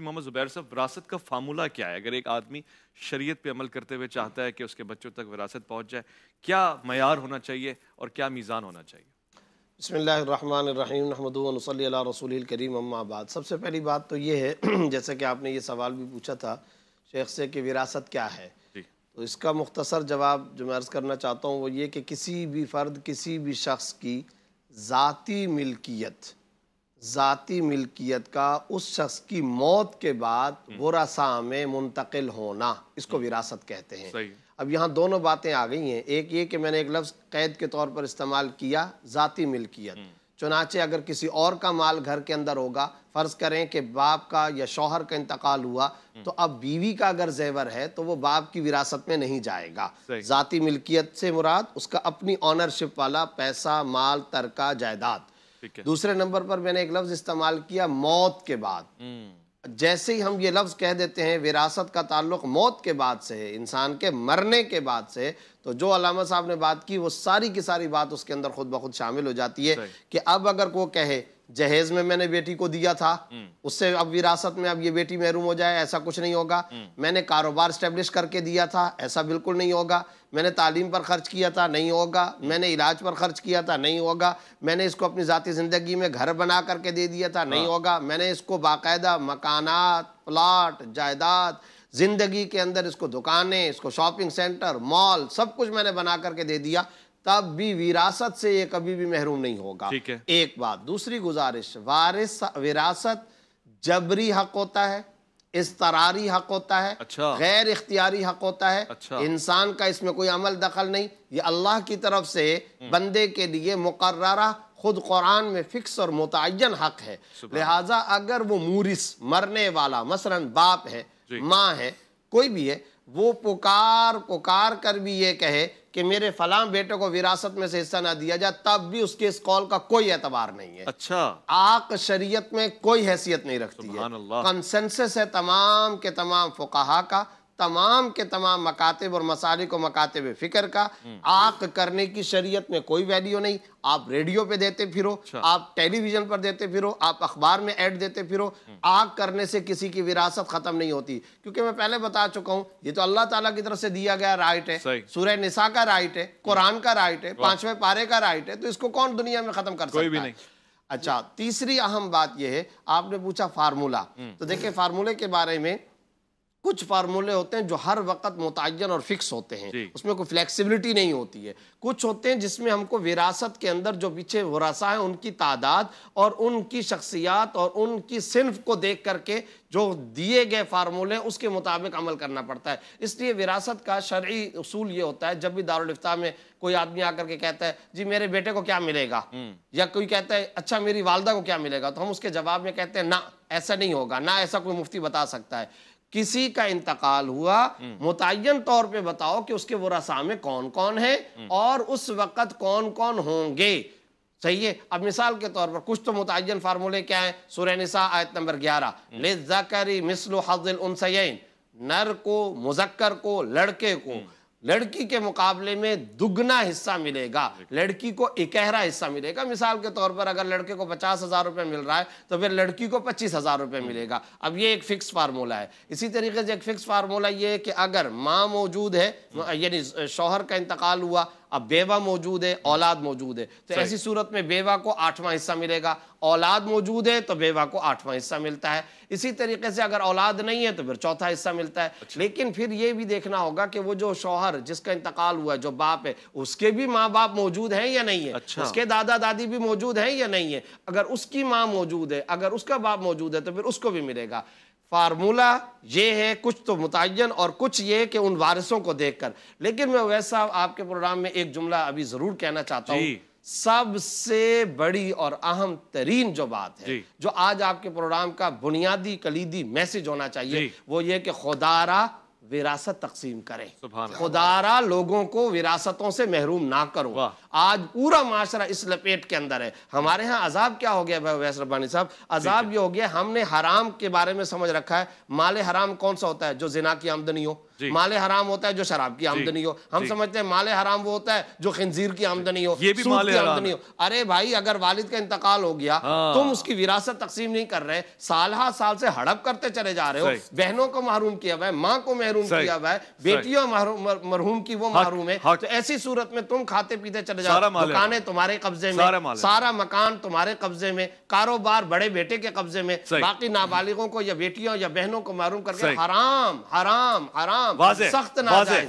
मोहम्मद जुबैर साहब विरासत का फार्मूला क्या है अगर एक आदमी शरीयत पे अमल करते हुए चाहता है कि उसके बच्चों तक विरासत पहुंच जाए क्या मैार होना चाहिए और क्या मीज़ान होना चाहिए बसमिल रसूल करीम अम्माबाद सबसे पहली बात तो ये है जैसे कि आपने ये सवाल भी पूछा था शेख से कि विरासत क्या है तो इसका मुख्तसर जवाब जो मैं अर्ज़ करना चाहता हूँ वो ये कि किसी भी फ़र्द किसी भी शख्स की ज़ाती मिल्कियत ज़ाती मिल्कियत का उस शख्स की मौत के बाद वरासा हम्म। में मुंतकिल होना इसको हम्म। विरासत कहते हैं अब यहाँ दोनों बातें आ गई हैं एक ये कि मैंने एक लफ्ज़ कैद के तौर पर इस्तेमाल किया ज़ाती मिल्कियत हम्म। चुनाचे अगर किसी और का माल घर के अंदर होगा फ़र्ज़ करें कि बाप का या शोहर का इंतकाल हुआ तो अब बीवी का अगर जेवर है तो वो बाप की विरासत में नहीं जाएगा ज़ाती मिल्कियत से मुराद उसका अपनी ऑनरशिप वाला पैसा माल तरका जायदाद दूसरे नंबर पर मैंने एक लफ्ज इस्तेमाल किया मौत के बाद हम्म। जैसे ही हम ये लफ्ज़ कह देते हैं विरासत का ताल्लुक मौत के बाद से है इंसान के मरने के बाद से तो जो अलामा साहब ने बात की वो सारी की सारी बात उसके अंदर खुद ब खुद शामिल हो जाती है कि अब अगर वो कहे जहेज में मैंने बेटी को दिया था हम्म। उससे अब विरासत में अब ये बेटी महरूम हो जाए ऐसा कुछ नहीं होगा हम्म। मैंने कारोबार स्टेब्लिश करके दिया था ऐसा बिल्कुल नहीं होगा मैंने तालीम पर खर्च किया था नहीं होगा हम्म। मैंने इलाज पर खर्च किया था नहीं होगा मैंने इसको अपनी जतीी ज़िंदगी में घर बना करके दे दिया था नहीं हाँ। होगा मैंने इसको बाकायदा मकानात प्लाट जायदाद ज़िंदगी के अंदर इसको दुकानें इसको शॉपिंग सेंटर मॉल सब कुछ मैंने बना करके दे दिया तब भी विरासत से ये कभी भी महरूम नहीं होगा ठीक है एक बात दूसरी गुजारिश वारिस विरासत जबरी हक होता है इसतरारी हक होता है अच्छा। गैर इख्तियारी हक होता है अच्छा। इंसान का इसमें कोई अमल दखल नहीं ये अल्लाह की तरफ से हम्म। बंदे के लिए मुकर्रा खुद कुरान में फिक्स और मुतन हक है लिहाजा अगर वो मूरिस मरने वाला मसलन बाप है माँ है कोई भी है वो पुकार पुकार कर भी ये कहे कि मेरे फलाम बेटे को विरासत में से हिस्सा ना दिया जाए तब भी उसके इस कॉल का कोई एतबार नहीं है अच्छा आक शरीयत में कोई हैसियत नहीं रखती है कंसेंसस है तमाम के तमाम फुकाहा का तमाम के तमाम मकातब और मसाले को मकातब फ़िक्र का हम्म। आक करने की शरीयत में कोई वैल्यू नहीं आप रेडियो पे देते फिरो अच्छा। आप टेलीविज़न पर देते फिरो आप अखबार में ऐड देते फिरो हम्म। आग करने से किसी की विरासत ख़त्म नहीं होती क्योंकि मैं पहले बता चुका हूँ ये तो अल्लाह ताला की तरफ से दिया गया राइट है सूर्य निसा का राइट है कुरान का राइट है पांचवें पारे का राइट है तो इसको कौन दुनिया में ख़त्म कर सकता है अच्छा तीसरी अहम बात यह है आपने पूछा फार्मूला हम्म। तो देखिये फार्मूले के बारे में कुछ फार्मूले होते हैं जो हर वक्त मुतन और फिक्स होते हैं उसमें कोई फ्लेक्सिबिलिटी नहीं होती है कुछ होते हैं जिसमें हमको विरासत के अंदर जो पीछे वरासा है उनकी तादाद और उनकी शख्सियात और उनकी सिंफ को देख करके जो दिए गए फार्मूले उसके मुताबिक अमल करना पड़ता है इसलिए विरासत का शर्य असूल ये होता है जब भी दारुलफ्ता में कोई आदमी आकर के कहता है जी मेरे बेटे को क्या मिलेगा हम्म। या कोई कहता है अच्छा मेरी वालदा को क्या मिलेगा तो हम उसके जवाब में कहते हैं ना ऐसा नहीं होगा ना ऐसा कोई मुफ्ती बता सकता है किसी का इंतकाल हुआ मुतन तौर पे बताओ कि उसके वसा में कौन कौन है और उस वक़्त कौन कौन होंगे सही है अब मिसाल के तौर पर कुछ तो मुतन फार्मूले क्या हैं सुरह निसा आयत नंबर ग्यारह ले मिसल हजिल नर को मुजक्कर को लड़के को लड़की के मुकाबले में दुगना हिस्सा मिलेगा लड़की को इकहरा हिस्सा मिलेगा मिसाल के तौर पर अगर लड़के को पचास हज़ार रुपये मिल रहा है तो फिर लड़की को पच्चीस हज़ार रुपये मिलेगा अब ये एक फ़िक्स फार्मूला है इसी तरीके से एक फ़िक्स फार्मूला ये है कि अगर माँ मौजूद है यानी शोहर का इंतकाल हुआ अब बेवा मौजूद है औलाद मौजूद है तो ऐसी सूरत में बेवा को आठवां हिस्सा मिलेगा औलाद मौजूद है तो बेवा को आठवां हिस्सा मिलता है इसी तरीके से अगर औलाद नहीं है तो फिर चौथा हिस्सा मिलता है अच्छा। लेकिन फिर ये भी देखना होगा कि वो जो शौहर जिसका इंतकाल हुआ जो बाप है उसके भी माँ बाप मौजूद है या नहीं है अच्छा। उसके दादा दादी भी मौजूद है या नहीं है अगर उसकी माँ मौजूद है अगर उसका बाप मौजूद है तो फिर उसको भी मिलेगा फार्मूला ये है कुछ तो मुतन और कुछ ये कि उन वारिसों को देख कर लेकिन मैं वैसा साहब आपके प्रोग्राम में एक जुमला अभी ज़रूर कहना चाहता हूँ सबसे बड़ी और अहम तरीन जो बात है जो आज आपके प्रोग्राम का बुनियादी कलीदी मैसेज होना चाहिए वो ये कि खुदारा विरासत तकसीम करें खुदारा लोगों को विरासतों से महरूम ना करो आज पूरा माशरा इस लपेट के अंदर है हमारे यहाँ अजाब क्या हो गया वैस रब्बानी साहब अजाब ये हो गया हमने हराम के बारे में समझ रखा है माल हराम कौन सा होता है जो जिना की आमदनी हो माले हराम होता है जो शराब की आमदनी हो हम समझते हैं माले हराम वो होता है जो खंजीर की आमदनी हो ये भी माले आमदनी हो अरे भाई अगर वालिद का इंतकाल हो गया हाँ। तुम उसकी विरासत तकसीम नहीं कर रहे साल साल से हड़प करते चले जा रहे हो बहनों को महरूम किया हुआ है माँ को महरूम किया हुआ है बेटियों मरहूम की वो महरूम है तो ऐसी सूरत में तुम खाते पीते चले जाओ मकान तुम्हारे कब्जे में सारा मकान तुम्हारे कब्जे में कारोबार बड़े बेटे के कब्जे में बाकी नाबालिगों को या बेटियों या बहनों को महरूम करके हराम हराम हराम Tamam. Vaze. Saktin vaze.